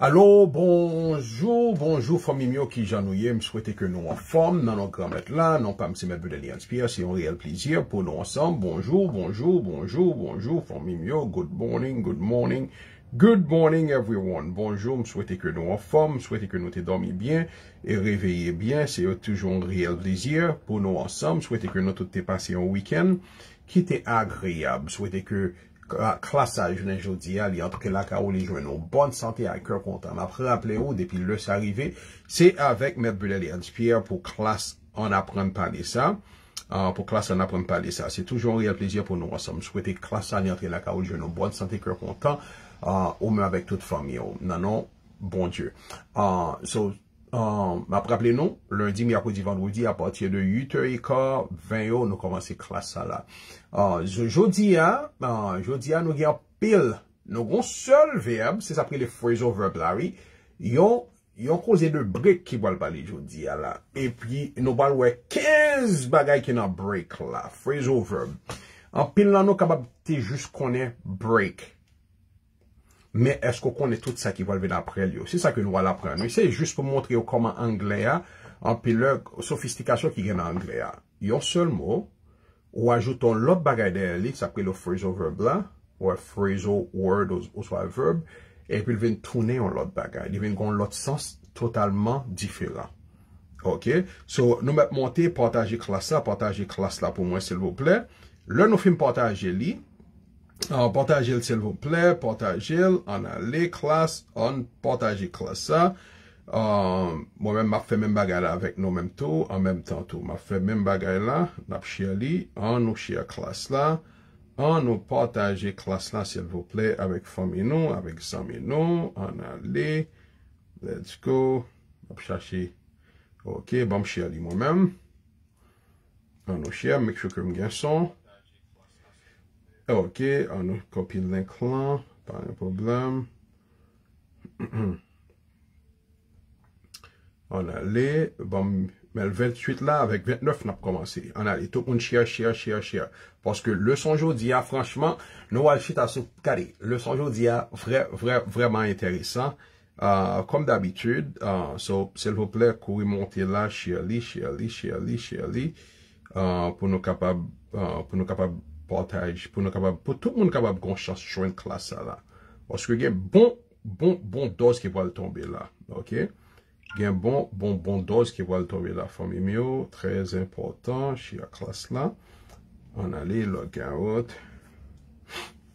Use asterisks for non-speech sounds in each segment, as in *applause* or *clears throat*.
Alo, bonjou, bonjou, fòmim yo ki janouye, mswete ke nou an fòm nan an kramet la, non pa mse mèdbe de li anspire, se yon real plizir pou nou ansam, bonjou, bonjou, bonjou, bonjou, bonjou, fòmim yo, good morning, good morning, good morning everyone, bonjou, mswete ke nou an fòm, mswete ke nou te domi bien, e reveye bien, se yon toujoun real plizir pou nou ansam, mswete ke nou tout te pase yon week-end, ki te agreab, mswete ke... klas sa jounen joudi ya li antreke la ka ou li jounen ou. Bonne sante a kèr kontan. M apre ap le ou depi le s'arive, se avèk mè brilè li anspire pou klas an apren pa li sa. Euh, pou klas an apren pa li sa. Se toujoun rè pléziè pou nou rassam. Souwete klas sa li antreke la ka ou li jounen ou. Bonne sante kèr kontan. Euh, ou mè avèk tout fami ou. Nanon, non, bon dieu. Euh, Euh, ma pou rappele nou, lundi, miakodi, vanwoudi, apatye de yute ekor, vanyo nou komanse klasa la. Jodia nou gen pil, nou gon sol verb, se sapri le phrasal verb la, yon kose de brek ki wale pale jodia la. E pi nou wale wè kez bagay ki nan brek la, phrasal verb. An pil lan nou kababite jous konen brek. Me esko konen tout sa ki val ven apre li yo? Se sa ki nou val apre anou? Se, jist pou montre yo koman Angle a, an pi le sofistikasyon ki gen Angle a. Yon sel mou, wajouton lot bagay den li, se apri le phrasal verb la, ou e phrasal word ou swa verb, e pi ven trounen yon lot bagay. Di ven kon lot sens totalman diferan. Ok? So, nou met monte, pataje klas la, pataje klas la pou mwen, sel pou ple. Le nou fim pataje li, e, Porta ajil se l vople, porta ajil, an ale klas, an porta ajil klas la. Mwen euh, men mak fe men bagay la avik nou menm tou, an menm tan tou. Mak fe men bagay la, nap chia li, an nou chia klas la. An nou porta ajil klas la se l vople, avik fom inou, avik zanm inou, an ale. Let's go, nap chache. Ok, ban m chia li mwen menm. An nou chia, m ek chouk rem gen son. Ok, an nou kopi link lan Par an problem *clears throat* An ale Bon, men 28 la Avek 29 nan p komanse An ale, tou un chia chia chia chia Paske le sonjou diya, franchman Nou wal chita sou kade Le sonjou diya, vreman interisan ah, Kom d'abitud ah, So, sel vople, kouri monte la Chia li, chia li, chia li, chia li ah, Po nou kapab pour tout le monde pour tout de kabab une classe parce parce que y a un bon, bon, bon qui va le tomber là ok? un bon, bon, bon qui va le tomber là famille mio très important, la classe là on on allait log out.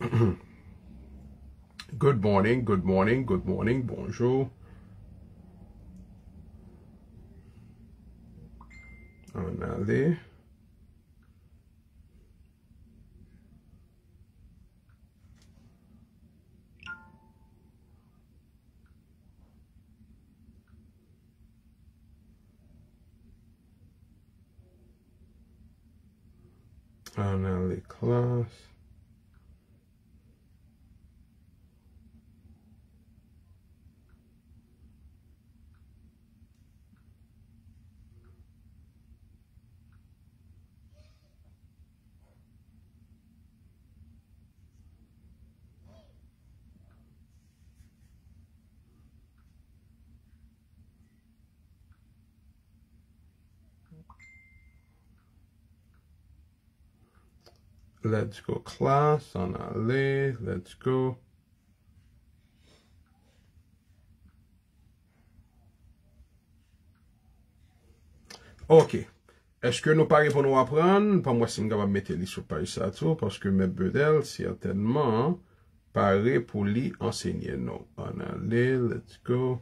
*coughs* good morning, good morning, good morning, bonjour. on aller finally class. Let's go, klas, an ale, let's go. Ok, eske nou pare pou nou apren, pa mwese mga va mette li sou pare sa tou, paske mwen bedel, siertanman, pare pou li ansegne nou. An ale, let's go.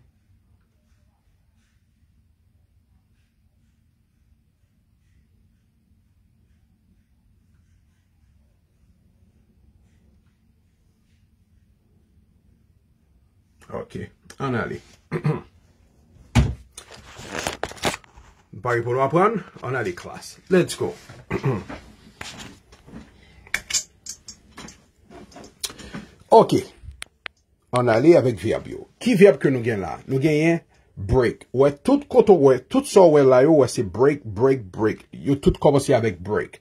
Ok, an ale. Bari *clears throat* pou nou apan, an ale klas. Let's go. *clears throat* Ok, an ale avèk viyab yo. Ki viyab ke nou gen la? Nou gen yen, break. Wè, tout koto wè, tout sa wè la yo wè se break, break, break. Yo tout komosi avèk break.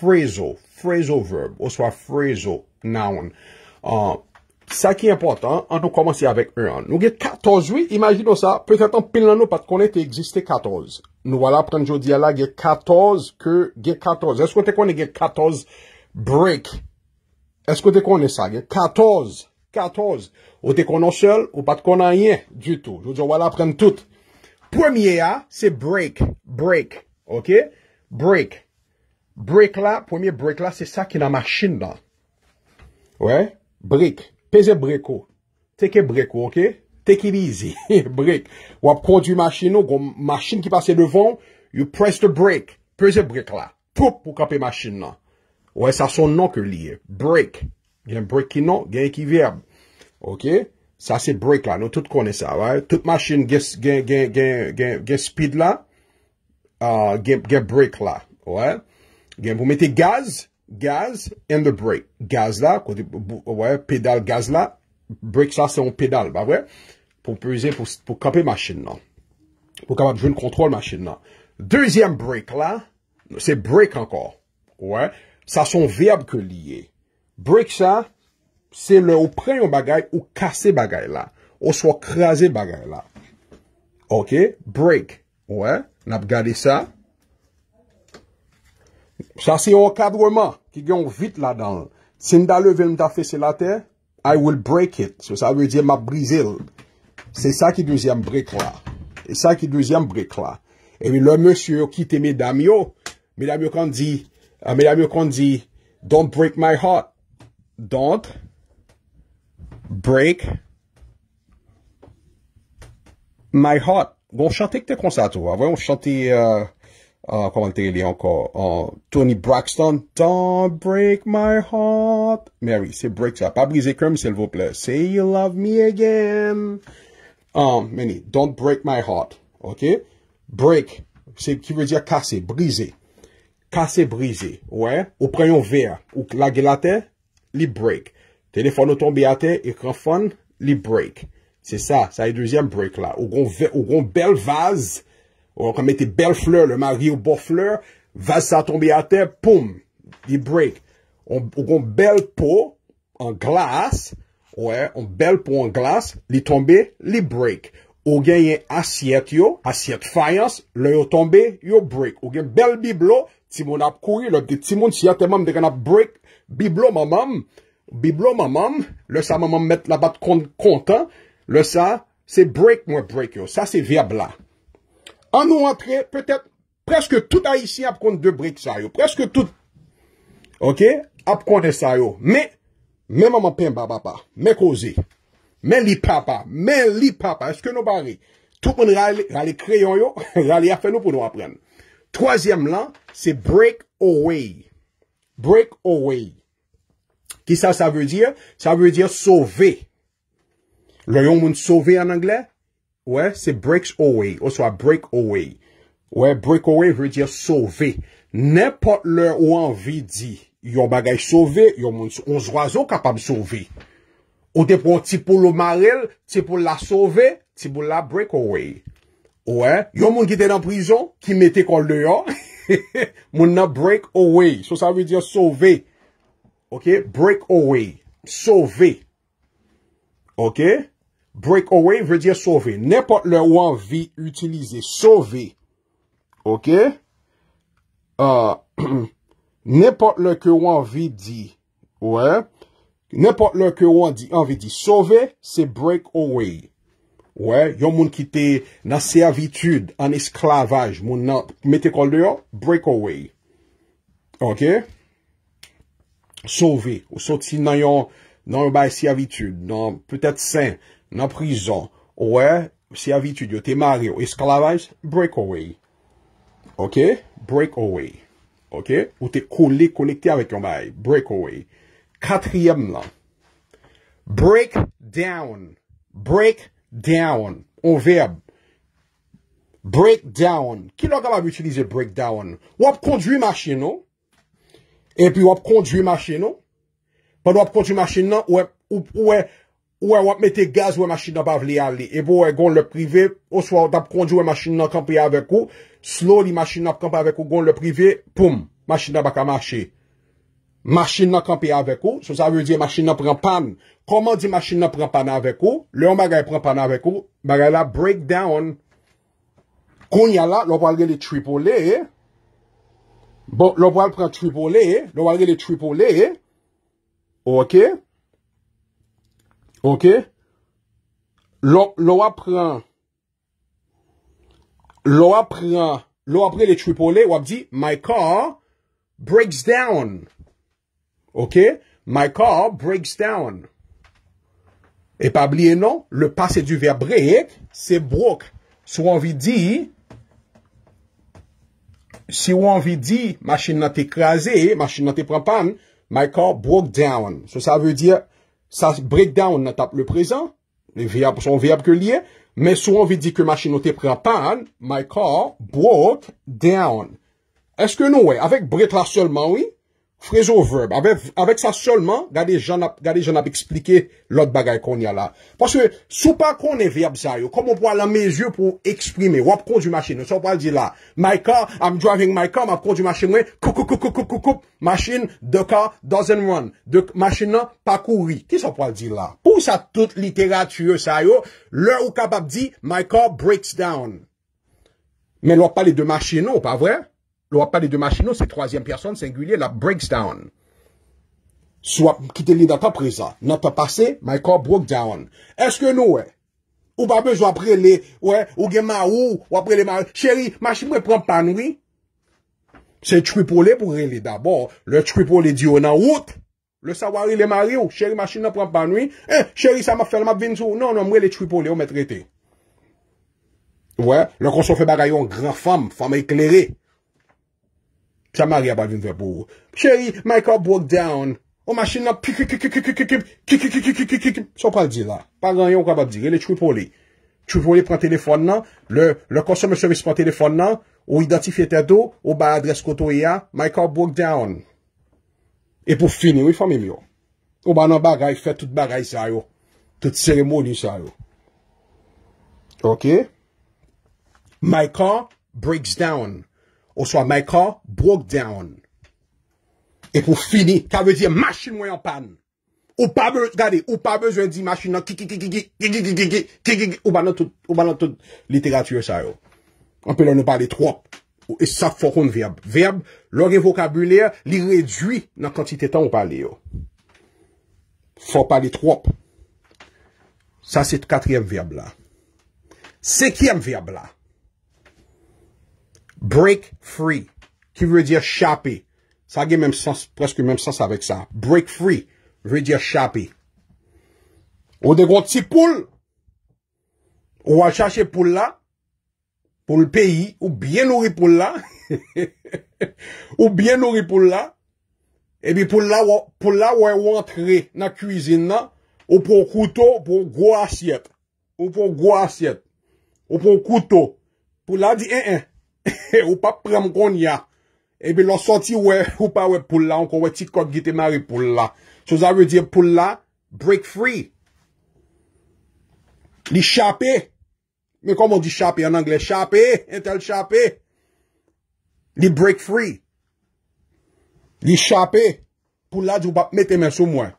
Frazo, frazo verb. Ou swa frazo noun. Ok. Ah, Sa ki importan, an nou komanse avèk 1 an. Nou ge 14, oui, imagino sa, pe katan pil nan nou pat konen te egziste 14. Nou wala pren jodi ala ge 14, ke ge 14. Eskou te konen ge 14 break? Eskou te konen sa ge 14? 14. Ou te konen sol, ou pat konen yè? Du tout. Nou jow wala pren tout. Premye a, se break. Break. Ok? Break. Break la, premye break la, se sa ki nan maschin dan. Ouè? Break. Peze brek ou. Teke brek ou, ok? Teke lizi. *laughs* Brek. Ou ap kondi masin nou. Masin ki pase devan. You press the brake. Peze brek la. Poup pou kape masin nan. Ou e sa son nan ke liye. Brek. Gen brek ki nan. Gen ki verb. Ok? Sa se brek la. Nou tout konen sa. Tout masin gen speed la. Ah, gen brek la. Ou e? Gen pou mete gaz. Ou e? Gaz, and the brake. Gaz la, kote, wè, pedal gaz la. Brake sa, se yon pedal, ba wè. Pou pwese, pou kapè machin nan. Pou kapap joun kontrol machin nan. Dezyen brake la, se brake ankor. Wè, sa son veb ke liye. Brake sa, se lè ou pre yon bagay, ou kase bagay la. Ou swa kreze bagay la. Ok, brake. Wè, nap gade sa. Sa se yon kadwèman. Ki gen yon vit la dan. Senda le vel mda fese la te, I will break it. Se sa ve diye ma brizil. Se sa ki duzyan brek la. Se sa ki duzyan brek la. E mi le monsye yo kite me dam yo, me dam yo kan di, a ah, me dam yo kan di, don't break my heart. Don't break my heart. Gon chante kte konsa to. Avoyon chante... Euh, komantè li ankon, Tony Braxton, don't break my heart, mèri, se break sa, pa brise krem, se l vople, say you love me again, ah, mèri, don't break my heart, break, se ki vè diya kase, brise, kase brise, ou preyon ver, ou klage la te, li break, tenefon ou tombe a te, ekrafon, li break, se sa, sa yi deuxième break la, ou gon bel vaz, Ou kan meti bel fleur, le mavi ou bo fleur, vas sa tombe a te, poum, li brek. Ou kon bel pou, an glas, ou e, an bel pou an glas, li tombe, li brek. Ou gen yon asyet yo, asyet fayans, le yo tombe, yo brek. Ou gen bel biblo, ti moun ap kouy, ti moun si ate moun dek an ap brek, biblo maman, biblo maman, le sa maman met la bat kontan, le sa, se brek mwen brek yo, sa se viab la. An nou antre, preske tout a yisi ap kont de break sa yo. Preske tout, ok, ap kont de sa yo. Me, me maman pen bababa, me koze, me li papa, me li papa, eske nou bari. Tout moun rale kreyon yo, *laughs* rale afe nou pou nou apren. Troasyem lan, se break away. Break away. Ki sa sa veu dir? Sa veu dir sove. Lo yon moun sove an angle, sa. Ouè, se breaks away. Ou so a break away. Ouè, break away, vwe diye sove. Nèpot lè ou anvi di. Yon bagay sove, yon moun sou. On zwa zo kapam sove. Ou depo, ti pou lomarel, ti pou la sove, ti pou la break away. Ouè, yon moun gite nan prizon, ki mette kol deyon. *laughs* Moun nan break away. Sou sa vwe diye sove. Ouè, break away. Sove. Ouè, break away. Breakaway ve diye sove. Nèpot lè ou anvi utilize. Sove. Ok. Nèpot lè ke ou anvi di. Ouè. Nèpot lè ke ou anvi di. Sove, se breakaway. Ouè. Yon moun ki te nan se avitude an esklavaj. Moun nan metekol de yon. Breakaway. Ok. Sove. Ou sot si nan yon nan yon baye se avitude. Nan petet sen. Ok. nan prizon. Ouè, si avitud yo te mare ou eskalavaj, break away. Ok? Break away. Ou te kole, konekte avèk yon baye. Break away. Katriyem lan. Break down. Break down. Ou verb. Break down. Ki lò gavab utilize break down? Ou ap kondriy ma chen nou? E pi ou ap kondriy ma chen nou? Pan ou ap kondriy ma chen nou? Ouè, ouè, Ou e wap mette gaz wè machin nan pav li al li. E bo e gon lèp prive. Ou swa wap tap kondi wè machin nan kampi avèk ou. Slow li machin nan kampi avèk ou. Gon lèp prive. Poum. Machin nan baka mache. Machin nan kampi avèk ou. Sou sa vè diye machin nan pren pan. Koman diye machin nan pren pan avèk ou? Le yon bagay pren pan avèk ou. Bagay la break down. Koun ya la. Lò wal gen lè triple lè. Bon. Lò wal pren triple lè. Lò wal gen lè triple lè. Ok. Ok. Ok, lò wap pran, lò wap pran, lò wap pran lè tripolè, wap di, my car breaks down. Ok, my car breaks down. E pa blie non, le pase du ver brek, se brok. Se wan vi di, se wan vi di, masin nan te krasè, masin nan te pran pan, my car broke down. Se sa vè di ya. Sa break down na tap le prezant, son veyap ke liye, men sou anvi di ke machinote pre pan, my car broke down. Eske nou wey, avek bre tra sol man wey, Fraso verb, avek sa solman, gade jan ap eksplike lout bagay kon yal la. Paske, sou pa konen verb sayo, kon mou pwa lan men yu pou eksplime, wap kondi yon machin, yon sou pwa l di la, my car, I'm driving my car, mab kondi yon machin yon, kou kou kou kou koup, machin, the car doesn't run, magari nan pa kouri, ki sou pwa l di la? Pon sa tout literature sayo, lour ou kapap di, my car breaks down. Men wap pale de machin an, non, wap pa vre? Lo wap pale de Machino, se troasyen person sengulye la breaks down. So wap kite li datan preza. Nata pase, my car broke down. Eske nou we? Ou babes wap rele, ou gen ma ou, wap rele ma, cheri, Machino wap rempan wii? Se trupole pou rele, d'abord, le trupole diyo nan wot, le sawari le mari ou, cheri, Machino wap rempan wii? Eh, cheri, sa ma fèl ma bvin sou? Non, non, mwe le trupole ou me trete. Ou we? Le konso fè bagayon, gran fòm, fòm e kleré. Pis a marye a bal vi mve buw. Psyeri, my car broke down. Ou machin nan piki kiki kiki kiki kiki kiki kiki kiki kiki sou pa li di la. Pa ran yon kwa bat di. Li lè chou pou li. Chou pou li pran telefon nan. Le konsum sevis pran telefon nan. Ou identifiye tato. Ou ba adres koto ya. My car broke down. E pou fini oui famili yo. Ou ba nan bagay fè tout bagay sa yo. Tout seremoni sa yo. Ok. My car breaks down. Ou so a my car broke down. E pou fini, ta ve diye masin mwen yon pan. Ou pa bezoen di masin nan ki ki ki ki ki ki ki ki ki ki ki ki ki ou banan tout literatiyo sa yo. An pe lon nou pale trop. Ou e sa fokoun verb. Verb, lor e vokabuler, li redwi nan kantite tan ou pale yo. Fok pale trop. Sa se katriye verb la. Sekyem verb la. Break free. Ki vwe diya chapi. Sa ge memsans, preske memsans avek sa. Break free. Vwe diya chapi. Ou dekwot si poule. Ou wachache poula. Poul peyi. Ou bien nouri poula. *laughs* Ou bien nouri poula. Ebi poula woy wantre na kuisina. Ou pou koutou pou gou asyet. Ou pou gou asyet. Ou pou koutou. Poula di en eh, en. Eh, *laughs* Ou pa prem kon ya Ebe lo soti ou pa we pou la On kon we tit kok gite mary pou la Sosa ve di pou la Break free Li chape Me komon di chape an angle Chape, entel chape Li break free Li chape Pou la di ou pa mette men sou mwen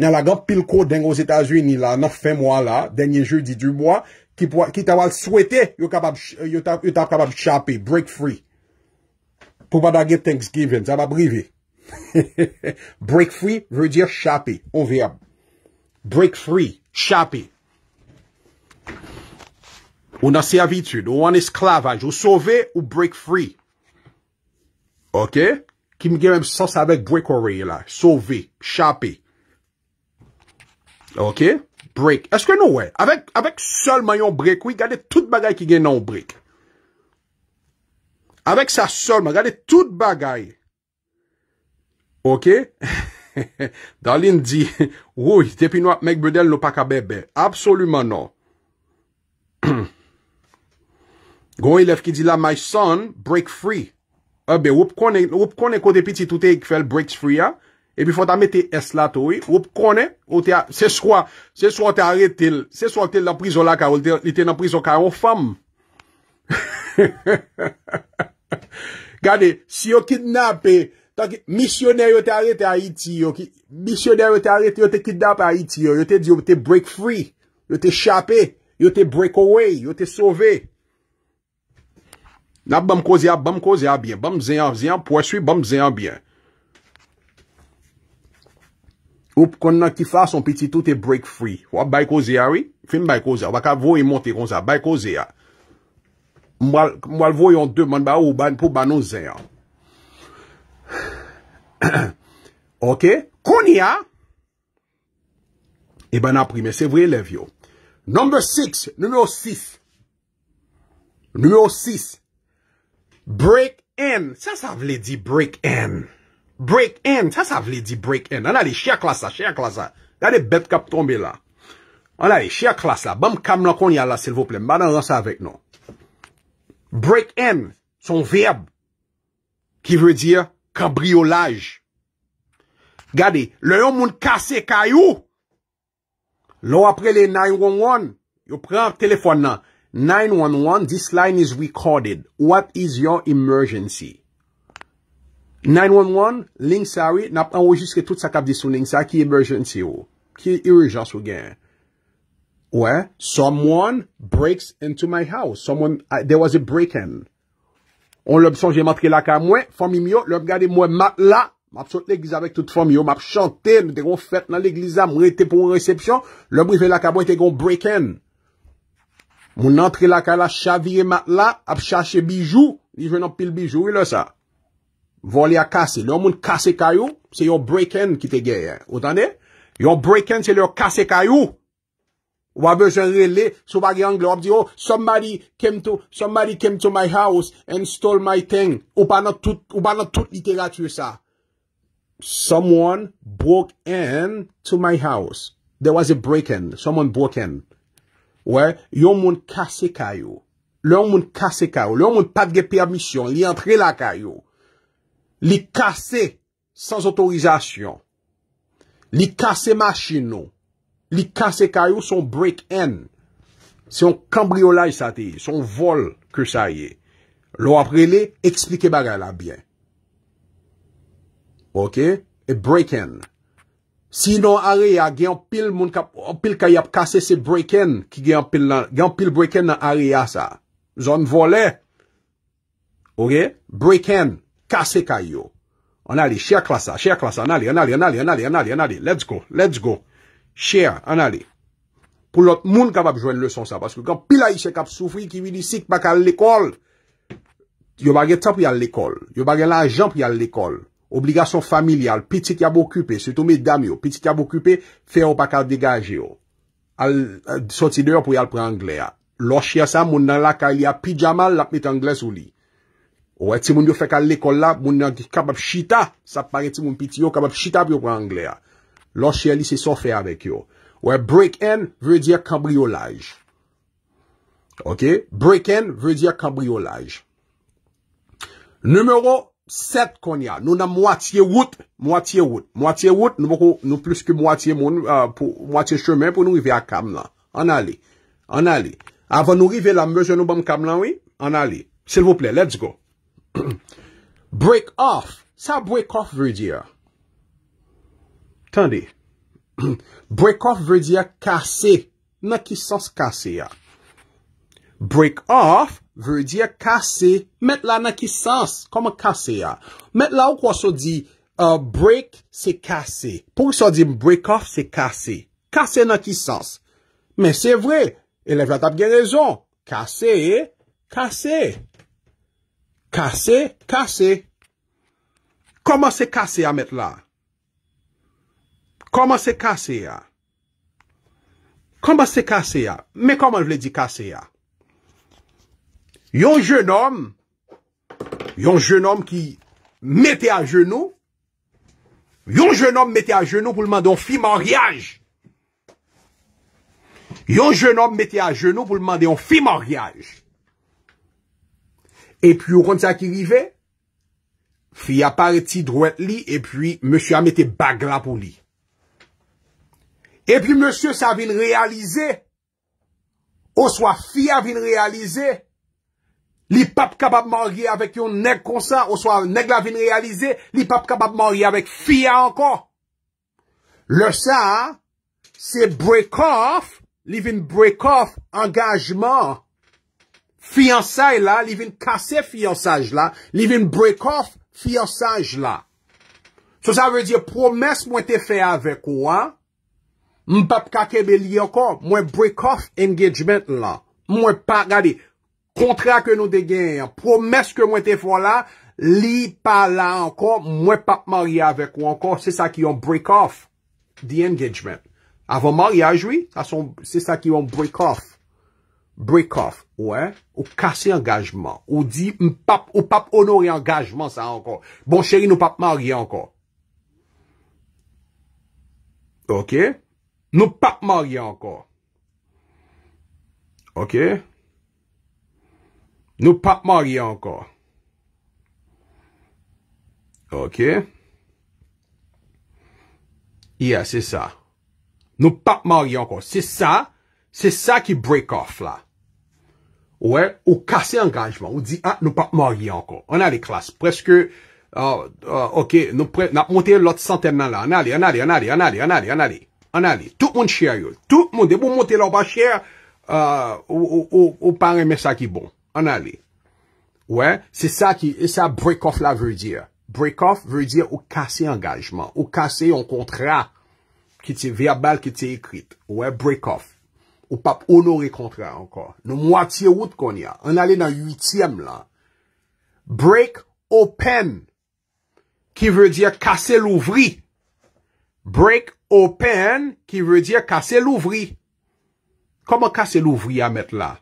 Nye lagan pil ko dengo Os Etats-Unis la, nan fe mwa la Denye jeudi di mwa Ki ta wal swete, yo ta kama mchapi. Break free. Pouman a ge Thanksgiving. Zan a brivi. Break free, vey diye mchapi. Ou vey am. Break free. Mchapi. Ou nasi avitud. Ou an esklavaj. Ou sove, ou break free. Ok? Ki mi gen msos avek break free yela. Sove. Mchapi. Ok? Ok? Brek, eske nou we? Avek sol mayon brek ou, gade tout bagay ki gen nan brek. Avek sa sol, gade tout bagay. Ok? *laughs* Dalin di, *laughs* ouy, depi nou ap mek bedel lopaka bebe. Absolument non. *clears throat* Gouye lef ki di la, my son, brek free. Oupe konen kode pit si toute ki fel brek free ya. epi fwa ta mette es la tou, ou p konen, ou te a, se swa, se swa te arete, se swa te la prizo la ka, ou te na prizo ka, ou fam. Gade, si yo kidnap, tak missioner yo te arete a iti yo, missioner yo te arete, yo te kidnap a iti yo, yo te diyo, yo te break free, yo te chapé, yo te break away, yo te sové. Nap bam kozya, bam kozya byen, bam zeyan, zeyan pweswi, bam zeyan byen. Ou kon nan ki fwa son piti tout e break free. Ou ap bay koze a, oui? Fim bay koze a. Ou baka vou yi monte konza. Bay koze a. Mwal vou yon de man ba ou ban pou ban nou zeyan. *clears throat* Ok? Kon ya? E ban nan prime. Se vwe lev yo. Number six. Numero six. Numero six. Break en. Sa sa vle di break en? Break-in, sa sa vle di break-in? An alè, chè klas la, chè klas la. An alè, bet kap tombe la. An alè, chè klas la. Bam kam lakon yal la, sèlvo plem. Badan lan sa avèk nou. Break-in, son verb. Ki vre di kabriolaj. Gade, lè yon moun kase kayou. Lè wapre lè 911. Yon pren ap telefon nan. 911, this line is recorded. What is your emergency? 9-1-1, ling sa ri, nap an wou jiske tout sa kap disou ling sa ki i rejensi yo. Ki i rejensi wou gen. Ouè, someone breaks into my house. Someone, there was a break-in. On lop son, jè matre la ka mwen, fomim yo, lop gade mwen mat la, map sote l'eglisa vek tout fom yo, map chante, mwen te gon fèt nan l'eglisa, mwen rete pou yon resepsyon, lop mwen ven la ka mwen, te gon break-in. Mwen natre la ka la, chavye mat la, ap chache bijou, li vè nan pil bijou, wè lò sa. Vole a kase. Le yon moun kase kayou, se yon break-in ki te geye. Eh. Otande? Yon break-in se yon kase kayou. Wabe jenre le, sou bagi an glop. Di oh, yo, somebody came to my house and stole my thing. Ou pa nan tout literatue sa. Someone broke in to my house. There was a break-in. Someone broke in. Wey, yon moun kase kayou. Le yon moun kase kayou. Le yon moun patge permisyon. Li entre la kayou. Li kase sans otorizasyon. Li kase machin nou. Li kase kayou son break-in. Son kambriolaj sa te. Son vol ke sa ye. Lo aprele, eksplike bagay la byen. Ok? E break-in. Sinon are ya, gen pil moun kap, pil kayap kase se break-in, ki gen pil break-in nan are ya sa. Zon volè. Ok? Break-in. Kase kay yo. Anale, share klasa, share klasa, anale, anale, anale, anale, anale, let's go, let's go. Share, anale. Pou lot moun kap ap jwen lèson sa, paskou kan pila ishe kap soufri ki vi di sik pak al l'ekol, yo bagen tan pou yal l'ekol, yo bagen lanjan pou yal l'ekol, obligasyon familial, pitit yal bokupè, se tou me dam yo, pitit yal bokupè, feyo pak al degaje yo. Al, euh, sotideyo pou yal pou angle ya. Lo share sa moun nan la kaly a pijama, lak met angle sou li. Ou e ti moun yo fek a lekola, moun yo kabab shita. Sa pare ti moun piti yo, kabab shita bi yo kwa Anglea. Lo chè li se so fè avèk yo. Ou e break-in, vè diya kabriolaj. Ok? Break-in, vè diya kabriolaj. Numero 7 kon ya. Nou nan mwatiye wout, mwatiye wout. Mwatiye wout, nou plus ki mwatiye moun, euh, mwatiye chèmen pou nou rive a kab la. Anali. Anali. Avan nou rive la mwese nou bam kab la wè, anali. S'il vous plè, let's go. *clears throat* break off, sa break off vre di ya? Tande, *clears throat* break off vre di ya kase, nan ki sens kase ya? Break off vre di ya kase, met la nan ki sens, kama kase ya? Met la ou kwa so di, uh, break se kase, pou so di break off se kase, kase nan ki sens, men se vre, elev la tab gen rezon, kase e, kase e, Kase, kase. Koman se kase a met la? Koman se kase a? Koman se kase a? Men koman vle di kase a? Yon jen om, yon jen om ki mette a jenou, yon jen om mette a jenou pou lman de yon fi maryaj. Yon jen om mette a jenou pou lman de yon fi maryaj. epi ou kon sa ki rive, fi a parti drouet li, epi monsye a mette bag la pou li. Epi monsye sa vin realize, ou swa fi a vin realize, li pap kabab morye avek yon neg konsa, ou swa neg la vin realize, li pap kabab morye avek fi a ankon. Le sa, se brekof, li vin brekof angajman, Fiyansay la, li vin kase fiyansaj la, li vin brekof fiyansaj la. So sa ve di promes mwen te fe avek ou an, mwen pap kakebe li ankon, mwen brekof engagement la. Mwen pa, gade, kontra ke nou de gen, promes ke mwen te fo la, li pa la ankon, mwen pap marye avek ou ankon, se sa ki yon brekof di engagement. Avon marye a joui, se sa ki yon brekof. break off, ou kase engajman, ou di, m pap, ou pap ono re-engajman sa ankon. Bon chéri, nou pap man re-enkon. Ok? Nou pap man re-enkon. Ok? Nou pap man re-enkon. Ok? Yeah, se sa. Nou pap man re-enkon. Se sa, se sa ki break off la. Ou kase engajman, ou di, ah, nou pa morye ankon. An ale, klas, preske, euh, euh, ok, nou pre, nou monte lot santennan la. An ale, an ale, an ale, an ale, an ale, an ale, an ale. Tout moun cheryo, tout moun, debo monte lor ba cheryo, euh, ou pa reme sa ki bon. An ale. Ou, se sa ki, se sa break off la veu dir. Break off veu dir ou kase engajman, ou kase yon kontra ki ti verbal, ki ti ekrit. Ou, break off. Ou pap onore kontra ankor. Nou mwatiye wout kon ya. An ale nan yutiyem la. Break open. Ki vre diya kase louvri. Break open. Ki vre diya kase louvri. Koman kase louvri a met la?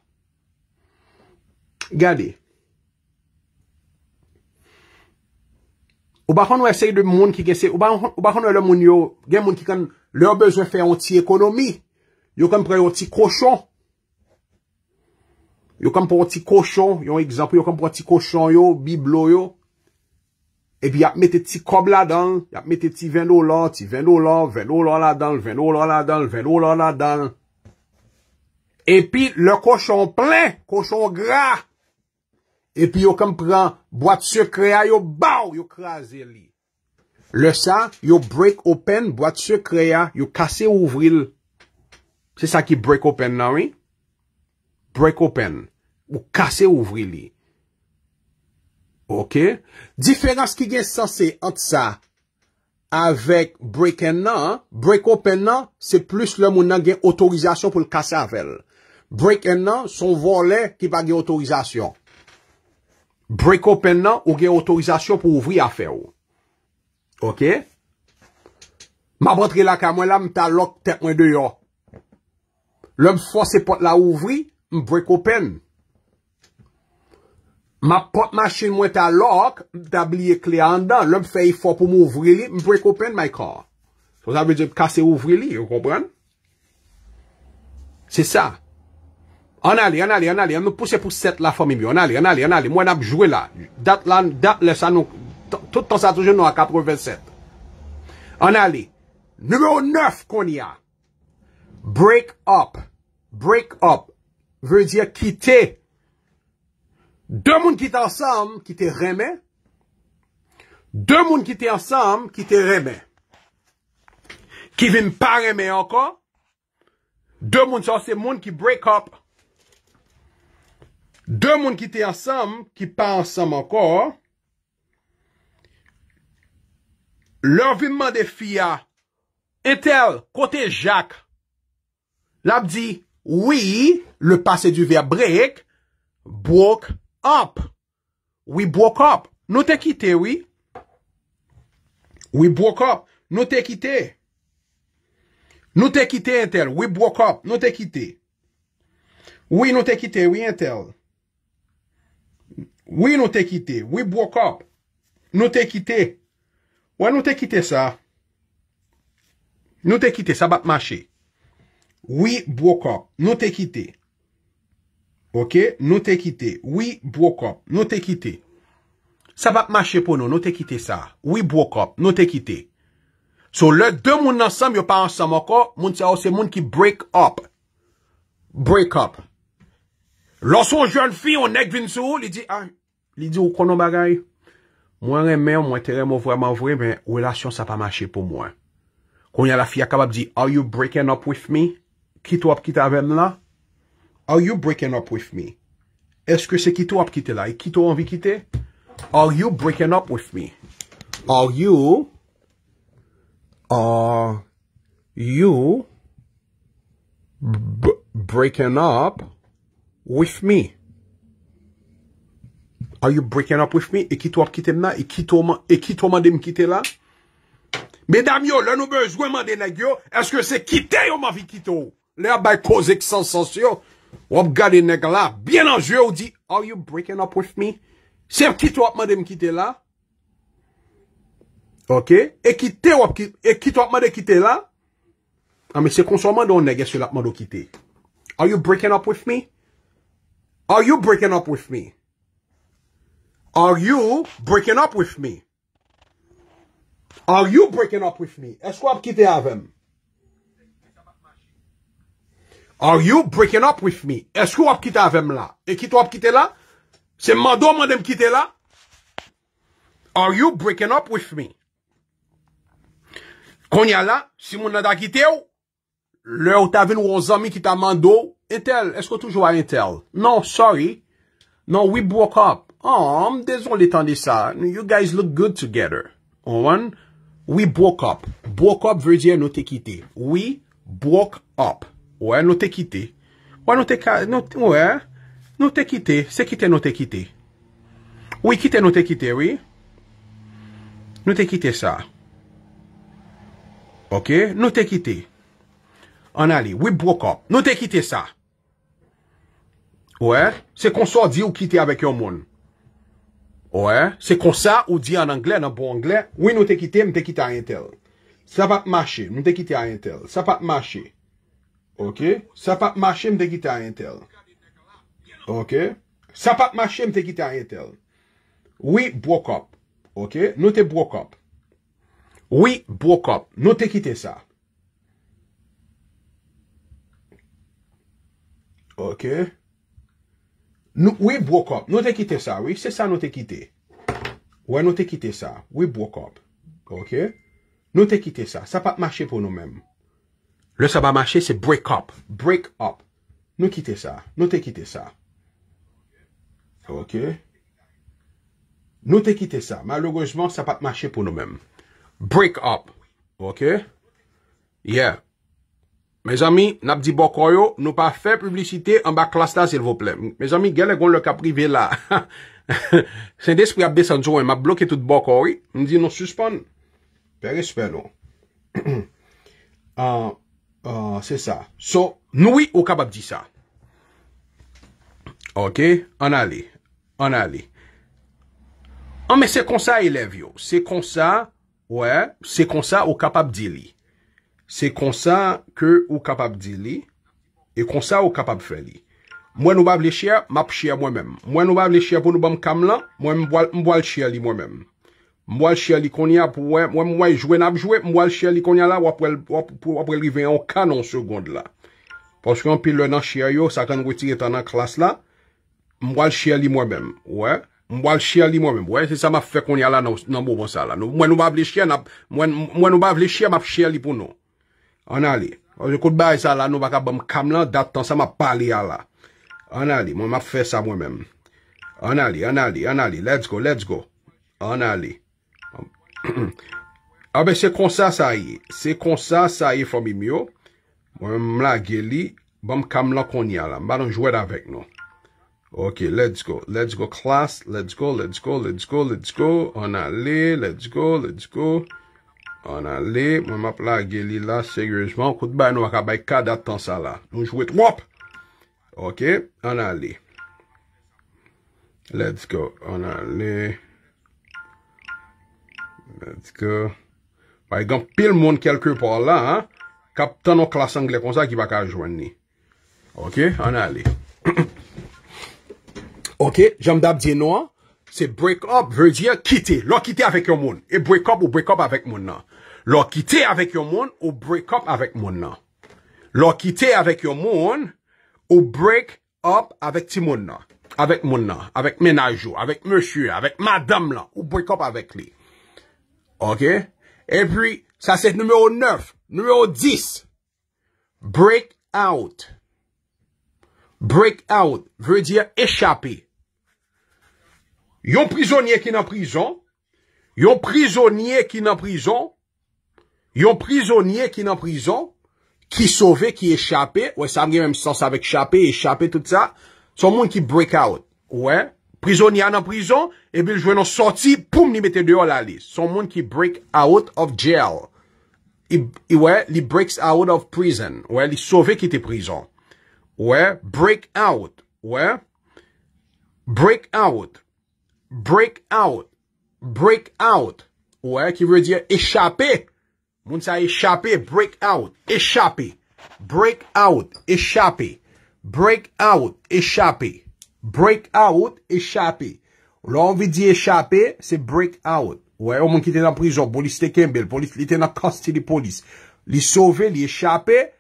Gade. Ou bakan nou esey de moun ki gen sey. Ou bakan nou ele moun yo. Gen moun ki gen lor beze fè anti-ekonomi. Yo kompre yon ti koshon. Yo kompre yon ti koshon. Yon ekzampi, yo kompre yon ti koshon yo, biblo yo. Epi, ap mette ti kob la dan. Ap mette ti ven o la, ti ven o la. Ven o la la dan, ven o la la dan, ven o la la dan. Epi, le koshon ple, koshon gra. Epi, yo kompre, boite se kreya, yo baw, yo kraze li. Le sa, yo break open, boite se kreya, yo kase ouvril. Se sa ki break open nan, oui? Break open. Ou kase ouvri li. Ok? Diferans ki gen sase ant sa avèk break en nan, break open nan, se plus lè moun nan gen otorizasyon pou l'kase avèl. Break en nan, son volè ki pa gen otorizasyon. Break open nan, ou gen otorizasyon pou ouvri afèl. Ok? Ma botre la ka mwen la, mwen ta lok tek mwen de yo. Lèm fò se pot la ouvri, m brek open. Ma pot machin mwen ta lòk, m tabliye kle an dan. Lèm fè yi fò pou m ouvri li, m brek open my car. Fò sa vè di m kase ouvri li, yon koubran? Se sa. An alè, an alè, an alè, an alè, m pou se pou set la fò mi mi. An alè, an alè, an alè, mwen ap jwè la. Dat lan, dat lè sa nou, toutan sa toujè nou a 87. An alè. Nouveau 9 kon y a. Break up. Break up. Veu diya kite. De moun kite ansam, kite reme. De moun kite ansam, kite reme. Ki vin pa reme anko. De moun sa se moun ki break up. De moun kite ansam, ki pa ansam anko. Le vinman de fia etel kote jak. La ap di, we, le passe du verbe break, broke up. We broke up. Nou te kite, oui? We broke up. Nou te kite. Nou te kite, entel. We broke up. Nou te kite. Oui, nou te kite, oui, entel. Oui, nou te kite. We broke up. Nou te kite. Oui, nou te kite, ça. Nou te kite, ça va te mâcher. We broke up. Nou te kite. Ok? Nou te kite. We broke up. Nou te kite. Sa pa mache pou nou. Nou te kite sa. We broke up. Nou te kite. So, lè, de moun ansam, yo pa ansam akor, moun se moun ki break up. Break up. Lò son joun fi, ou nek vin sou, li di, ah, li di, ou kon nou bagay? Mwen remè, mwen terè mwen vwèman vwè, men, wèlasyon sa pa mache pou mwen. Kon yal la fi akabab di, are you breaking up with me? E kito wap kite aven la? Are you breaking up with me? Eske se kito wap kite la? E kito wap kite? Are you breaking up with me? Are you Are You Breaking up With me? Are you breaking up with me? E kito e wap e kite la? E kito wap kite la? Medam yo, le noubez weman de la yo Eske se kite wap kite la? Le ap bay kouzek sensasyon. Wap gade neg la. Bien anjou ou di, Are you breaking up with me? Se ap kit wapman de mkite la? Ok? E kit wapman e de kite la? Ame ah, se konsouman don neg e si wapman do kite. Are you breaking up with me? Are you breaking up with me? Are you breaking up with me? Are you breaking up with me? E swap kite avèm? Are you breaking up with me? Esko wap kite avem la? E kite wap kite la? Se mando mandem kite la? Are you breaking up with me? Konya la? Si moun nan da kite ou? Le ou t'ave nou ou zami kite a mando? Intel, esko toujou a Intel? Non, sorry. Non, we broke up. Oh, mdezon li tan di sa. You guys look good together. On, we broke up. Broke up verdiye nou te kite. We broke up. Ouè, nou te kite. Ouè, nou te kite. Se kite, nou te kite. Ouè, kite, nou te kite, ouè. Nou te kite sa. Ok, nou te kite. Anali, we broke up. Nou te kite sa. Ouè, se konsa di ou kite avèk yo moun. Ouè, se konsa ou di an angle, nan bon angle. Ouè, nou te kite, nou te kite a yentel. Sa pa p'mache, nou te kite a yentel. Sa pa p'mache. Ok, sa pa mache m de gita yentel. Ok, sa pa mache m de gita yentel. Oui, broke up. Ok, nou te broke up. Oui, broke up. Nou te kite sa. Ok. Oui, broke up. Nou te kite sa. Oui, se sa nou te kite. Ouè, nou te kite sa. Oui, broke up. Ok. Nou te kite sa. Sa pa mache m pou nou menm. Le sa pa mache, se break up. Break up. Nou ki te sa. Nou te ki te sa. Ok? Nou te ki te sa. Malougezman, sa pa te mache pou nou men. Break up. Ok? Yeah. Me zami, nap di bokoy yo, nou pa fe publicite an ba klasta zil vople. Me zami, gel e gon lè ka prive la. *laughs* Sen despri ap de sanjou, an ma bloke tout bokoy. An di nou suspon. Peri speno. An... Ah, se sa. So, noui ou kapab di sa. Ok, an ale. An ale. Ah, me se konsa e lev yo. Se konsa, oue, se konsa ou kapab di li. Se konsa ke ou kapab di li. E konsa ou kapab fe li. Mwen ou bab le chia, map chia mwen men. Mwen ou bab le chia pou nou bam kam lan, mwen mboal chia li mwen men. Mwa l'chè li kon ya pou wè. Mwa l'chè li kon ya la. Wapre l'riven yon kanon segond la. Porskè an pil lè nan chè yo. Sakan roti etan nan klas la. Mwa l'chè li mwen men. Wè. Mwa l'chè li mwen men. Mwen nou wav li chè. Mwen nou wav li chè. Mwen nou wav li chè li pou nou. An nalè. Oye kout bayi sa la. Nou wak a bom kam la. Datan sa mwa pale ya la. An nalè. Mwen wap fè sa mwen men. An nalè. An nalè. Let's go. Let's go. A be, se konsa sa yi Se konsa sa yi fòm imyo Mwen mla geli Bòm kam lò kon yi ala Mba nou jwèd avèk nou Ok, let's go, let's go, class Let's go, let's go, let's go, let's go An alè, let's go, let's go An alè, mwen map la geli la Segrejman, kout bay nou akabay Kada tan sa la, nou jwèd wop Ok, an alè Let's go, an alè Par exemple, pile moun kelke por la, kap tan nou klas angle kon sa ki baka a jwenni. Ok, ane ale. *coughs* Ok, jame dab diye nou an, se break up ve diye kite, lor kite avèk yo moun, e break up ou break up avèk moun nan. Lor kite avèk yo moun, ou break up avèk moun nan. Lor kite avèk yo moun, ou break up avèk ti moun nan. Avèk moun nan, avèk menajo, avèk mèsyou, avèk madame lan, ou break up avèk li. OK? Et puis, ça c'est numéro 9. Numéro 10. Break out. Break out veut dire échapper. un prisonnier qui est en prison, un prisonnier qui est en prison, un prisonnier qui est en prison, qui sauvé, qui échappé, ouais, ça a même sens avec échapper, échapper, tout ça, son monde qui break out, ouais, Prisoni an an prison, e bil jwen an soti, poum, li mette deyo la lis. Son moun ki break out of jail. I wey, li breaks out of prison. Wey, li sove ki te prison. Wey, break out. Wey, break out. Break out. Break out. Wey, ki vre diye, echape. Moun sa echape, break out. Echape. Break out. Echape. Break out. Echape. Break out, échappé. Lò an vi di échappé, se break out. Ouè, ou moun ki te nan prison, polis te kembèl, polis li te nan consti li polis. Li souve, li échappé,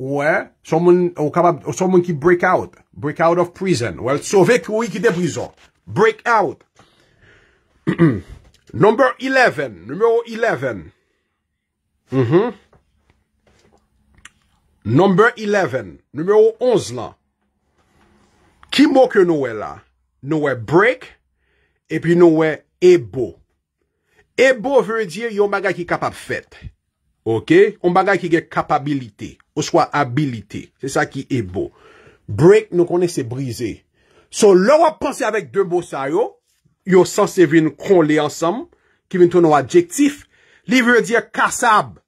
ouè, son moun ki break out. Break out of prison. Ouè, souve ki ou yi ki te prison. Break out. *clears throat* Number eleven. Numero eleven. Mm-hmm. Number eleven. Numero onze lan. Ki mò kè nou wè la? Nou wè break, e pi nou wè ebo. Ebo vè rè diye yon bagay ki kapap fèt. Ok? Yon bagay ki gè kapabilite, ou swa abilite. Se sa ki ebo. Break nou konè se brise. So lò wè ponsè avèk dèm bò sa yo, yo sansè vin kon lè ansam, ki vin ton nou adjektif, li vè rè diye kasab.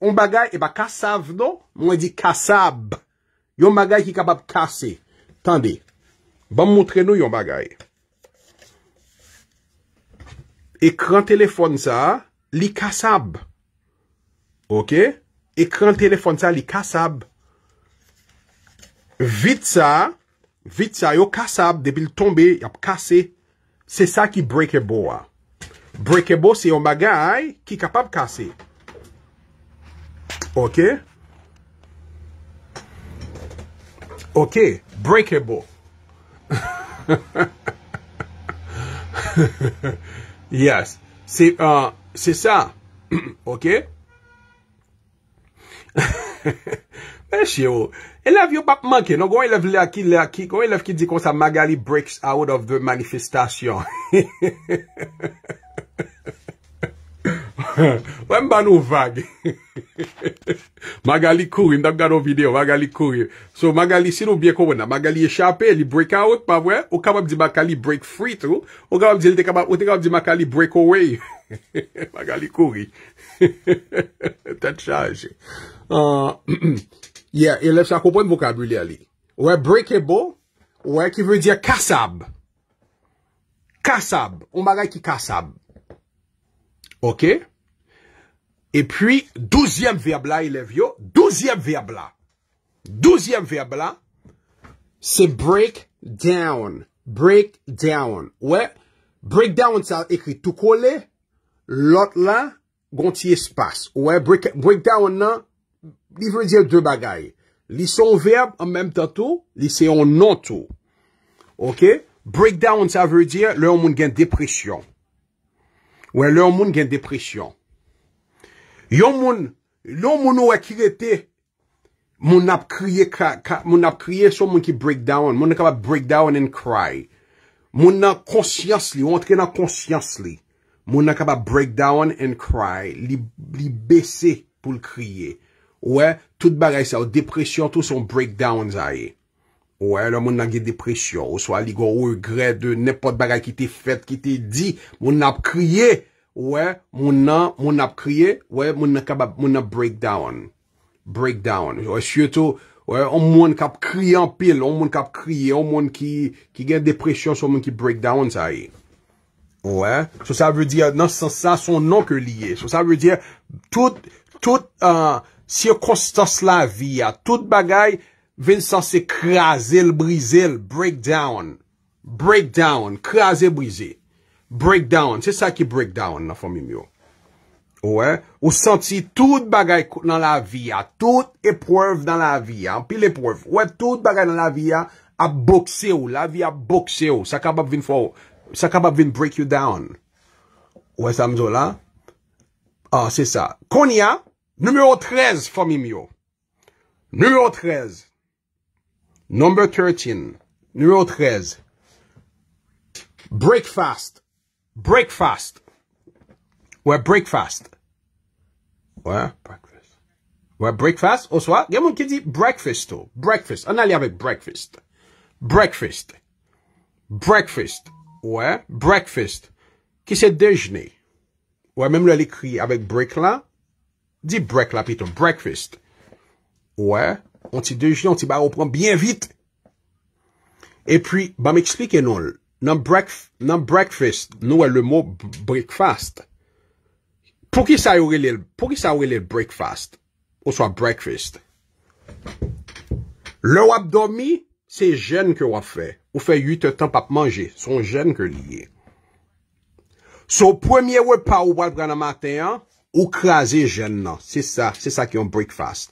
Yon bagay e ba kasav do, non? mwen di kasab. Yon bagay ki kapap kasey. Tande, ban moutre nou yon bagay. Ekran telefon sa, li kasab. Ok? Ekran telefon sa, li kasab. Vit sa, vit sa yo kasab debil tombe, yap kase. Se sa ki brekebo wa. Brekebo se yon bagay ki kapab kase. Ok? Ok? Ok? Breakable. Yes. C'est euh, ça. *clears throat* Ok? Ben *laughs* eh, ché ou. Eleve yo pap monkey. Non, gwen eleve lè aki, lè aki. Gwen eleve ki di kon sa magali breaks out of the manifestation. Hi, hi, hi, hi, hi, hi, hi, hi. *laughs* Wè mba nou vage. *laughs* Magali kuri. Mda mga nou video. Magali kuri. So magali si nou bie kou wè nan. Magali yechapè. Li break out. Mwa wè. Ou kama di makali break free tou. Ou kama di makali break away. *laughs* Magali kuri. Tè chanj. Ye. E lef sa koupon vokabli ali. Wè breke bo. Wè ki vwe di kasab. Kasab. Ou magali ki kasab. Okè. Et puis, douzièm verbe la, ilèv yo, douzièm verbe la, douzièm verbe la, se break down, break down. Ouè, break down sa ekri touko le, lot la, gonti espas. Ouè, break down nan, li vre diè dè bagay. Li son verbe, an mèm tatou, li se yon nou tou. Ok, break down sa vre diè, lè yon moun gen depresyon. Ouè, lè yon moun gen depresyon. Yon moun, loun moun wè kirete, moun ap kriye, moun ap kriye sou moun ki break down, moun an kapap break down and cry. Moun an konsyans li, ou antre nan konsyans li, moun an kapap break down and cry, li bese pou l kriye. Ouè, tout bagay sa, ou depresyon tou son break down za ye. Ouè, loun moun an gen depresyon, ou sou aligon ou egre de nèpot bagay ki te fet, ki te di, moun an ap kriye. Ouè, moun nan, moun ap kriye, ouè, moun nan kabab, moun nan break down. Break down. Ouè, syoto, ouè, an moun kap kriye an pil, an moun kap kriye, an moun ki, ki gen depresyon sou moun ki break down sa yi. Ouè, sou sa vè diya, nan sa, sa son nan ke liye. Sou sa vè diya, tout, tout, euh, sirkostos la viya, tout bagay ven sa se krasel, brizel, break down. Break down, krasel, brizel. Breakdown. Se sa ki breakdown nan fòmim yo. Ou se senti tout bagay nan la viya. Tout epwerv nan la viya. Pi l'epwerv. Ou se tout bagay nan la viya. A bokse ou. La viya bokse ou. Sa kabab vin break you down. Ou se amzo la. Ah se sa. Konya. Numero trez fòmim yo. Numero trez. Number thirteen. Numero trez. Breakfast. BREAKFAST Wè BREAKFAST Wè BREAKFAST Wè BREAKFAST Osowa genmoun ki di BREAKFAST Wè BREAKFAST Wè BREAKFAST Wè BREAKFAST Ki se dejenè Wè menm lè li kri avèk BREAKLA Di BREAKLA piton BREAKFAST Wè On ti dejenè, on ti ba reprenm bien vit E pi Ba m'eksplike nou lè Nan breakfast, nou wè lè mò breakfast. Pou ki sa wè lè breakfast? Ou so a breakfast? Lè wè ap dormi, se jèn kè wè fè. Ou fè yu te tan pa ap manje. Son jèn kè liye. So, premye wè pa wè wè nan matin an, ou krasè jèn nan. Se sa, se sa ki yon breakfast.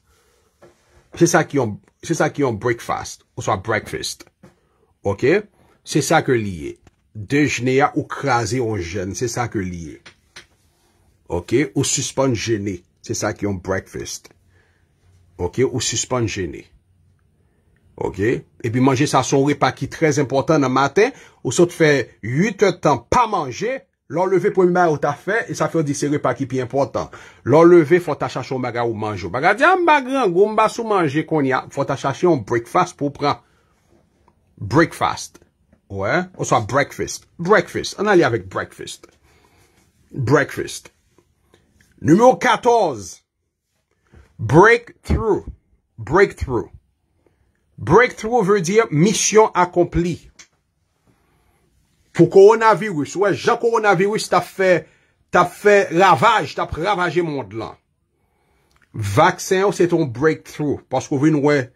Se sa ki yon breakfast. Ou so a breakfast. Ok? Ok? Se sa ke liye. De jene ya ou krasi ou jen. Se sa ke liye. Ok. Ou suspon jene. Se sa ki yon breakfast. Ok. Ou suspon jene. Ok. E bi manje sa son repaki trez important nan maten. Ou sa te fe 8 hr tan pa manje. Lor leve pou yon mer ou ta fe. E sa fe di se repaki pi important. Lor leve fwa ta chache ou maga ou manje. Ou maga diyan ah, magan. Ou maga sou manje kon ya. Fwa ta chache yon breakfast pou pran. Breakfast. Ou oh, sa breakfast Breakfast, an alè avèk breakfast Breakfast Numèro 14 Breakthrough Breakthrough Breakthrough vèr diye Mission akompli Fou koronavirus Ouè, jan koronavirus ta fè Ta fè ravaj, ta fè ravajè Moun de lan Vaksè ou se ton breakthrough Ouè,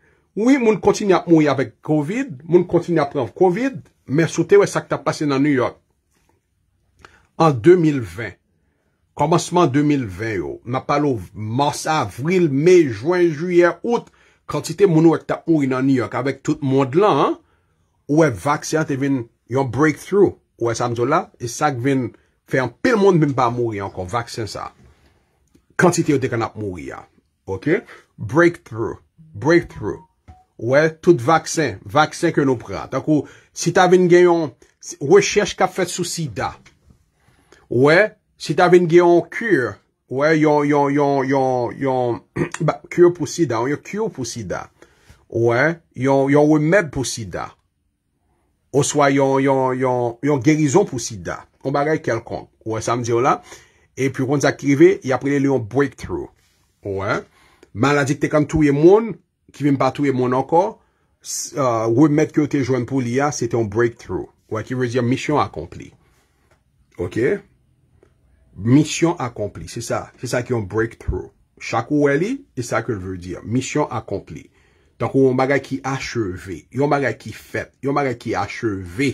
moun kontinè ap mouye Avèk covid, moun kontinè ap prèm covid Mè soute wè sak ta pase nan New York. An 2020. Komanseman 2020 yo. Mè palo mars, avril, mei, juan, juyer, out. Kantite moun wèk ta ou y nan New York. Awek tout moun lan. Ou wè vaksen te vin yon breakthrough. Ou wè samzola. E sak vin fè an pil moun min pa mouri an kon vaksen sa. Kantite wè dek an ap mouri ya. Ok. Breakthrough. Breakthrough. Wè, tout vaksen, vaksen ke nou pran. Tak ou, si ta ven gen yon wè chèche ka fè sou sida. Wè, si ta ven gen yon kür, wè, yon yon, yon, yon, yon kür pou sida, yon kür pou sida. Wè, yon wè mèp pou sida. Ou swa yon, yon, yon, yon gerizon pou sida. Kon bagay kelkon. Wè, sa m diyo la. E pi kon zakrive, y apre le yon breakthrough. Wè, maladik te kan tou ye moun, ki vim patou e moun ankon, wè uh, mèt ki yo te jwen pou li a, se te yon breakthrough. Ou ak yon mèd kè yon mission akompli. Ok? Mission akompli, se sa. Se sa kè yon breakthrough. Chak wè li, se sa kè yon mèd kè yon mission akompli. Tak wè yon mèd kè yon achevè. Yon mèd kè yon fèt. Yon mèd kè yon achevè.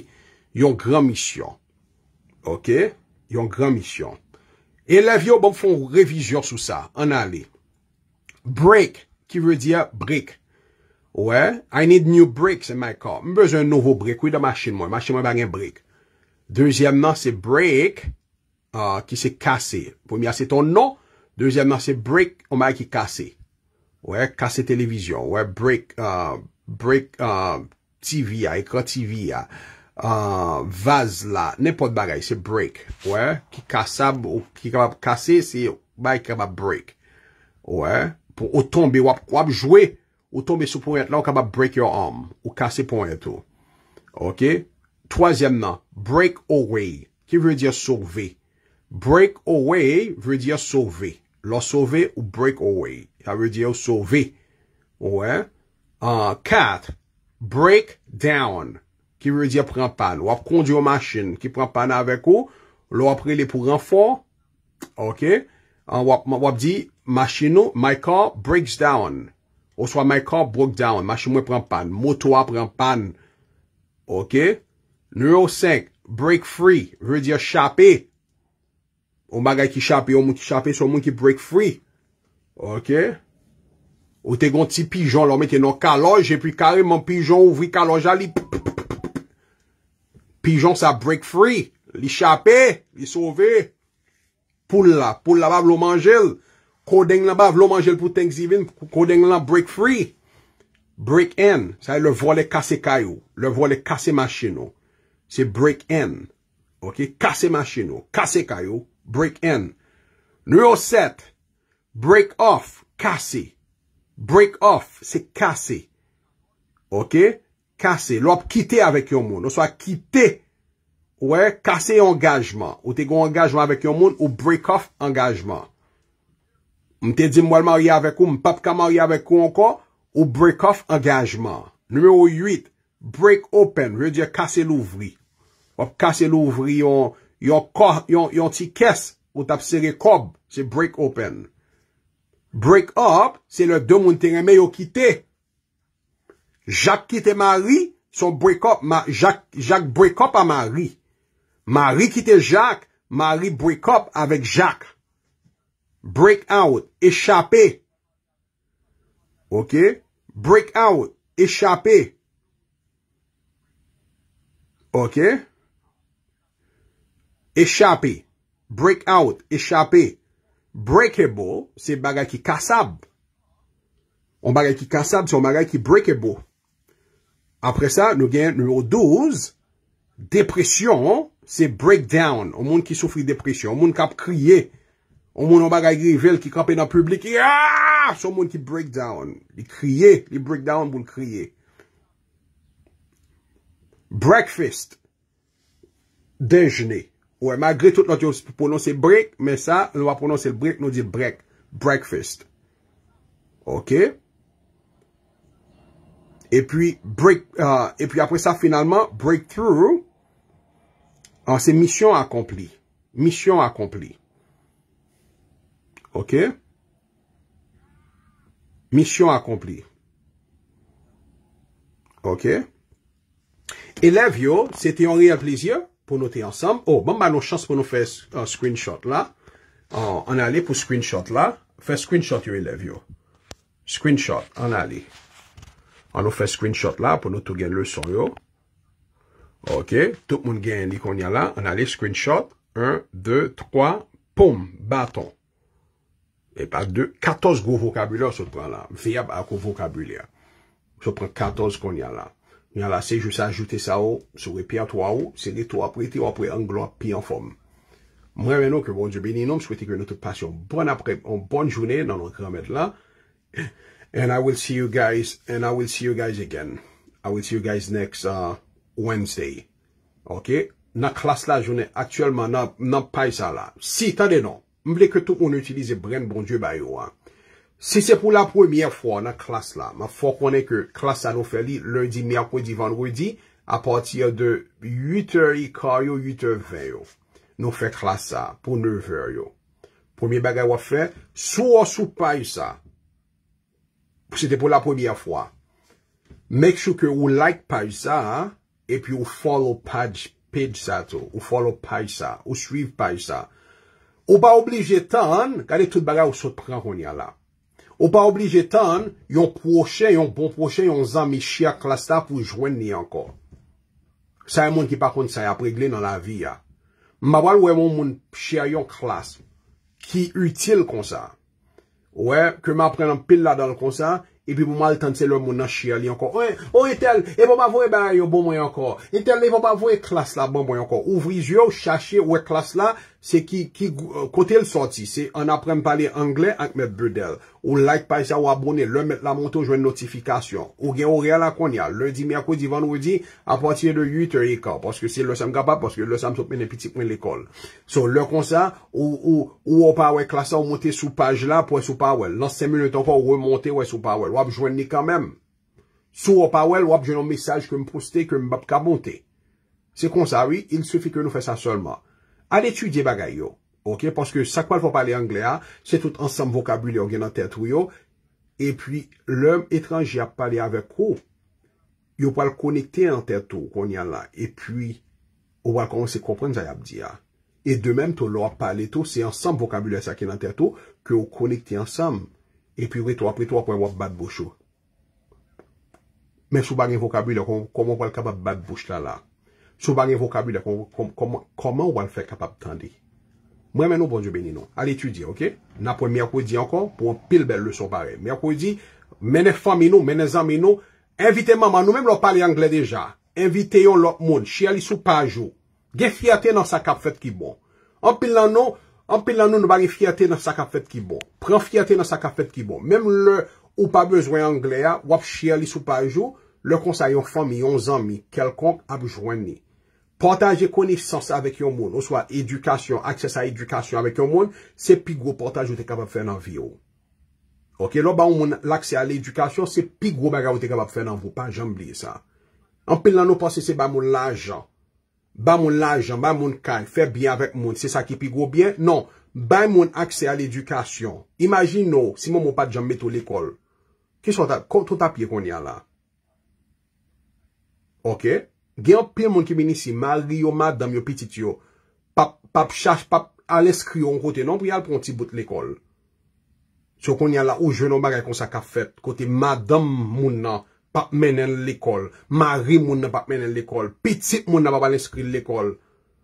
Yon gran mission. Ok? Yon gran mission. E la vyo bon foun revizyon sou sa. An alè. Break. ki vre diya break. Ouè, I need new break, se mwen ka. Mwen bezè un nouvo break, wè da machin mwen, machin mwen bagen break. Dezyèm nan, se break, ki se kase. Pou mi ase ton nou, dezyèm nan, se break, ou mwen ki kase. Ouè, kase televizyon, ouè, break, break, TV ya, ekran TV ya, vaz la, nen pou d'bagay, se break. Ouè, ki kase, ki kase, si, mwen ki kase break. Ouè, Ou tombe, wap wap jwe. Ou tombe sou pointe la, ou ka ba break your arm. Ou kase pointe ou. Ok? Toazemna, break away. Ki vre diye souve? Break away vre diye souve. Lo souve ou break away. Ya vre diye ou souve. Ou eh? Kat, break down. Ki vre diye pren pan. Wap kondyo maschin, ki pren pan avek ou. Lo wap prele pou renfor. Ok? An wap diye, Mashi nou, my car breaks down. Ou swa my car broke down. Mashi mwen pren pan. Moto a pren pan. Ok. Nourou 5. Break free. Ve diya chape. Ou magay ki chape. Ou moun ki chape. Sou moun ki break free. Ok. Ou te gon ti pijon lò. Met enon kalonj. Je pi kare mon pijon ouvri kalonj a li. Pijon sa break free. Li chape. Li sove. Poul la. Poul la bab lò manjel. Poul la. Ko deng la bav, lo manjel pou tenk zivin, ko deng la break free, break in, sa e le vole kase kayo, le vole kase machino, se break in, kase machino, kase kayo, break in. Nou yo set, break off, kase, break off, se kase, kase, lop kite avèk yon moun, ou sa kite, kase, kase, kase yon gajman, ou te goun gajman avèk yon moun, ou break off, gajman. mte di mwal marye avek ou, mpap ka marye avek ou anko, ou break off engagement. Numero 8, break open, vye di kase louvri. Wap kase louvri, yon ti kes, ou tap sere kob, se break open. Break up, se le do moun te reme yo kite. Jacques kite Marie, son break up, Jacques break up a Marie. Marie kite Jacques, Marie break up avek Jacques. Break out, échappé. Ok? Break out, échappé. Ok? Échappé. Break out, échappé. Breakable, se bagay ki kassab. On bagay ki kassab, se on bagay ki breakable. Apre sa, nou gen nou ou douz. Depresyon, se break down. On moun ki soufri depresyon. On moun kap kriye. Ou moun ou bagay gri vel ki krepe nan publik. Ya! Sou moun ki break down. Li kriye. Li break down moun kriye. Breakfast. Denjene. Ou e magre tout nou di ponon se break. Men sa, nou va ponon se break nou di break. Breakfast. Ok? E pi, break. E euh, pi apre sa finalman, breakthrough. An ah, se mission akompli. Mission akompli. Ok. Misyon akompli. Ok. Elev yo, se te ori a plezier pou nou te ansam. Oh, bon ba nou chans pou nou fe screenshot la. An ale pou screenshot la. Fe screenshot yo, elev yo. Screenshot, an ale. An nou fe screenshot la pou nou tou gen lè son yo. Ok. Tout moun gen lè kon ya la. An ale screenshot. 1, 2, 3, poum, baton. E pa 2, 14 gwo vokabulya sou pran la. Vyab akou vokabulya. Sou pran 14 kon yal la. Yal la se jous ajoute sa ou, sou repi a 3 ou, se li tou apre ti ou apre an glo api an fom. Mwen veno ke bon jouni nan mswe ti genote pasyon. Bon apre, bon jouni nan mwen kramet la. And I will see you guys, and I will see you guys again. I will see you guys next uh, Wednesday. Ok? Na klas la jouni, aktuelman nan pay sa la. Si, ta denon. Mble ke tou kon n'utilize bren bon die bayou an. Se se pou la premye fwa nan klas la. Ma fwa konen ke klas sa nou fwe li lundi, miakwadi, vanwudi. A patir de 8h yi karyo, 8h 20 yo. Nou fwe klas sa pou 9h yo. Premye bagay wafwe. Sou ou sou pay sa. Se te pou la premye fwa. Mlek sou ke ou like pay sa. E pi ou follow page sa tou. Ou follow pay sa. Ou suive pay sa. Ou pa oblije tan, gade tout bagay ou sot pran kon ya la. Ou pa oblije tan, yon poche, yon bon poche, yon zan mi chia klas ta pou jwen ni anko. Sa yon moun ki pa kon sa ya pregle nan la vi ya. Mabal ou e moun moun chia yon klas, ki util kon sa. Ou e, ke m apren an pil la dal kon sa, e pi pou mal tan se lò moun nan chia li anko. Ou e tel, e pou m avoye ba yo bon mwen anko. E tel, e pou m avoye klas la bon mwen anko. Ouvri zyo ou chache ou e klas la. Se ki euh, kote l sorti, se an aprem pale angle ak met bedel Ou like paysa ou abone, le met la monte ou jwen notifikasyon Ou gen ou gen la kon ya, lundi, miakou, divan, lundi A pati de 8 e eka, paske se lese m kapap, paske lese m sop men e piti pen l ekol So lè kon sa, ou wop a wè klasa ou monte sou page la pou wè sou pa wè Lans 5 minute an fa ou remonte wè sou pa wè, wap jwen ni kanmem Sou wop a wè, wap jwen an mesaj ke m poste, ke m bab ka monte Se kon sa, wè, il sefi ke nou fè sa solman Al etudye bagay yo, ok, paske sakwal pou pale Angle a, se tout ansam vokabule yo gen an tertou yo, e pi l'om etranji a pale avek ou, yo pal konekte an tertou kon yan la, e pi ou wakon se kompren zay ap di a. E de men to lo a pale tou, se ansam vokabule sa ken an tertou, ke ou konekte ansam, e pi re to apre to apwen wak bat bouchou. Men sou bagen vokabule, kon moun pal kapat bat bouch la la. sou banye vokabu de koman wan fe kapap tande. Mwen men nou bon djoube ni nou. Al etudi, ok? Na pou mi akou di ankon, pou an pil bel bon. non, bon. bon. le son pare. Mi akou di, mene fami nou, mene zami nou, invite mama nou, mèm lop pale angle deja. Invite yon lop moun, chiali sou panjou. Ge fiatè nan sakap fèt ki bon. An pil nan nou, an pil nan nou nou banye fiatè nan sakap fèt ki bon. Pre an fiatè nan sakap fèt ki bon. Mèm lop ou pa bezwen angle ya, wap chiali sou panjou, lop konsayon fami yon zami, kelkon ap jwenni. Portaje konisans avèk yon moun, ou swa edukasyon, akses a edukasyon avèk yon moun, se pigou portaje ou te kapap fè nan vi ou. Ok, lò ba moun l'akse al edukasyon, se pigou baga ou te kapap fè nan vi ou, pa jambli sa. Anpil la nou pasese ba moun lajan, ba moun lajan, ba moun kay, fè byen avèk moun, se sa ki pigou byen? Non, ba moun akse al edukasyon, imajin nou, si moun moun pa jambli tou l'ekol, ki sou ta piye kon ya la? Ok? Ok? Gen yon pil moun ki bini si, mari yo, madame yo, pitit yo, pap chache, pap aleskrio yon kote nan, pou yal pon ti bout l'ekol. So kon yal la, ou jenon bagay kon sa kap fet, kote madame moun nan, pap menen l'ekol, mari moun nan, pap menen l'ekol, pitit moun nan, pap aleskrio l'ekol,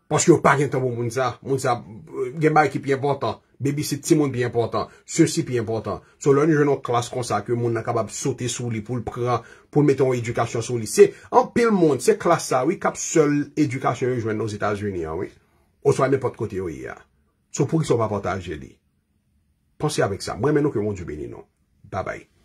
Paske yo pa gen tan pou moun sa. Moun sa, euh, gen ba ekipi yon portan. Bebisite si moun bi yon portan. Se si bi yon portan. So loun jwenon klas kon sa. Ke moun nan kabab sote sou li pou l pran. Pou l meton edukasyon sou li. Se an pel moun. Se klas sa. We kap sol edukasyon yon jwen nou Etats-Unis. O so an men pot kote yo yon. So pou yon so pa portan jeli. Pansi avek sa. Mwen men nou ke moun jwen jwen yon. Bye bye.